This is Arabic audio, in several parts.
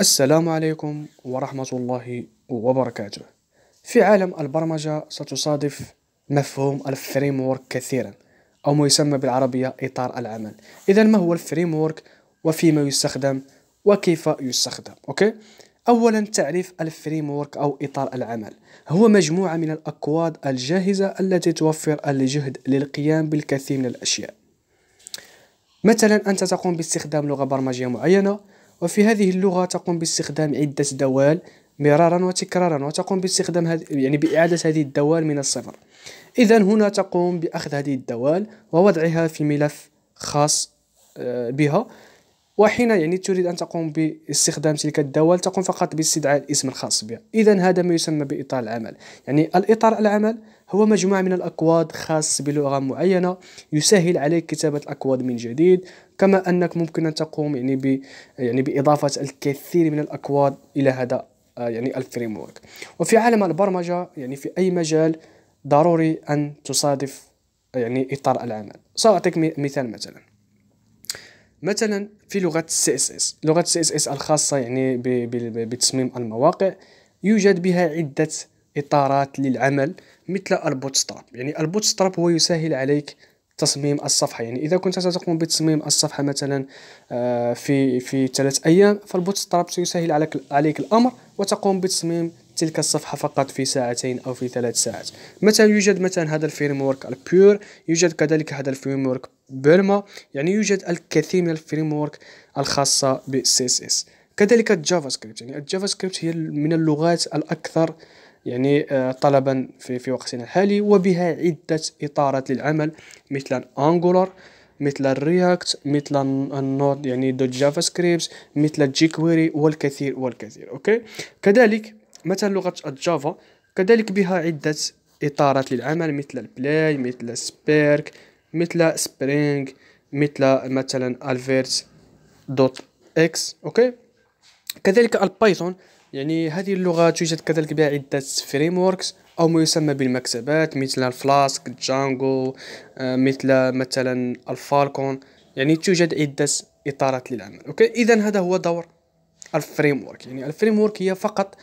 السلام عليكم ورحمة الله وبركاته في عالم البرمجة ستصادف مفهوم الفريم وورك كثيرا أو ما يسمى بالعربية إطار العمل إذا ما هو الفريم وورك وفيما يستخدم وكيف يستخدم أوكي أولا تعريف الفريم وورك أو إطار العمل هو مجموعة من الأكواد الجاهزة التي توفر الجهد للقيام بالكثير من الأشياء مثلا أنت تقوم باستخدام لغة برمجية معينة وفي هذه اللغة تقوم باستخدام عدة دوال مرارا وتكرارا وتقوم باستخدام هذ... يعني بإعادة هذه الدوال من الصفر إذا هنا تقوم بأخذ هذه الدوال ووضعها في ملف خاص آه، بها وحين يعني تريد أن تقوم باستخدام تلك الدواء تقوم فقط باستدعاء الاسم الخاص بها إذا هذا ما يسمى بإطار العمل يعني الإطار العمل هو مجموعة من الأكواد خاص بلغة معينة يسهل عليك كتابة الأكواد من جديد كما أنك ممكن أن تقوم يعني ب يعني بإضافة الكثير من الأكواد إلى هذا آه، يعني الفريم ورك وفي عالم البرمجة يعني في أي مجال ضروري أن تصادف آه، يعني إطار العمل سأعطيك مثال مثلا مثلا في لغه السي اس اس لغه السي اس اس الخاصه يعني بتصميم المواقع يوجد بها عده اطارات للعمل مثل البوتستراب يعني البوتستراب هو يسهل عليك تصميم الصفحه يعني اذا كنت ستقوم بتصميم الصفحه مثلا آه، في في ثلاث ايام فالبوتستراب سيسهل عليك عليك الامر وتقوم بتصميم تلك الصفحة فقط في ساعتين أو في ثلاث ساعات مثلا يوجد مثلا هذا الفريم ورك البيور يوجد كذلك هذا الفريم ورك بيرما يعني يوجد الكثير من الفريم ورك الخاصة بالسي اس اس كذلك الجافا سكريبت يعني الجافا سكريبت هي من اللغات الأكثر يعني آه، طلبا في في وقتنا الحالي وبها عدة إطارات للعمل مثل أنجولار مثل الرياكت مثل النود يعني دوت جافا سكريبت مثل جي كويري والكثير والكثير اوكي كذلك مثلا لغة الجافا كذلك بها عدة إطارات للعمل مثل البلاي مثل سبيرك مثل سبرينغ مثل مثلا الفيرس دوت اكس اوكي كذلك البايثون يعني هذه اللغة توجد كذلك بها عدة فريم أو ما يسمى بالمكتبات مثل الفلاسك جانجو آه، مثل مثلا الفالكون يعني توجد عدة إطارات للعمل أوكي إذا هذا هو دور الفريم ورك يعني الفريم ورك هي فقط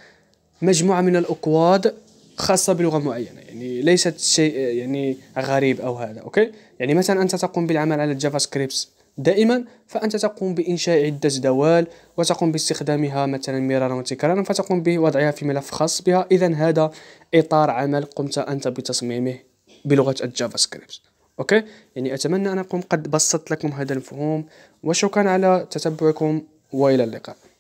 مجموعه من الاكواد خاصه بلغه معينه يعني ليست شيء يعني غريب او هذا اوكي يعني مثلا انت تقوم بالعمل على الجافا سكريبت دائما فانت تقوم بانشاء عده دوال وتقوم باستخدامها مثلا مرارا وتكرارا فتقوم بوضعها في ملف خاص بها اذا هذا اطار عمل قمت انت بتصميمه بلغه الجافا سكريبت اوكي يعني اتمنى ان اكون قد بسطت لكم هذا المفهوم وشكرا على تتبعكم والى اللقاء